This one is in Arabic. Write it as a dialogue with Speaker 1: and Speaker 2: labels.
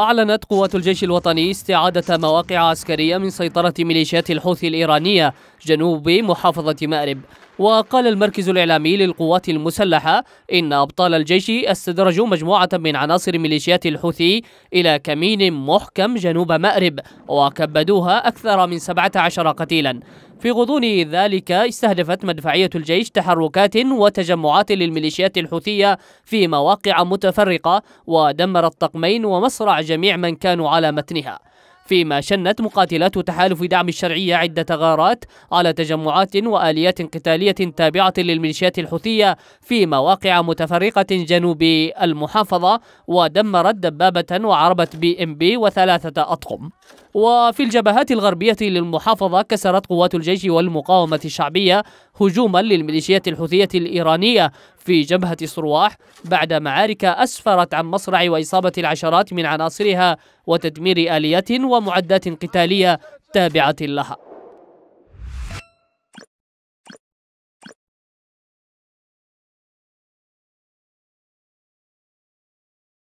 Speaker 1: أعلنت قوات الجيش الوطني استعادة مواقع عسكرية من سيطرة ميليشيات الحوثي الإيرانية جنوب محافظة مأرب وقال المركز الإعلامي للقوات المسلحة إن أبطال الجيش استدرجوا مجموعة من عناصر ميليشيات الحوثي إلى كمين محكم جنوب مأرب وكبدوها أكثر من 17 قتيلا في غضون ذلك استهدفت مدفعية الجيش تحركات وتجمعات للميليشيات الحوثية في مواقع متفرقة ودمرت طقمين ومصرع جميع من كانوا على متنها فيما شنت مقاتلات تحالف دعم الشرعية عدة غارات على تجمعات وآليات قتالية تابعة للميليشيات الحوثية في مواقع متفرقة جنوب المحافظة ودمرت دبابة وعربت بي ام بي وثلاثة أطقم وفي الجبهات الغربية للمحافظة كسرت قوات الجيش والمقاومة الشعبية هجوما للميليشيات الحوثية الإيرانية في جبهة صرواح بعد معارك أسفرت عن مصرع وإصابة العشرات من عناصرها وتدمير آليات ومعدات قتالية تابعة لها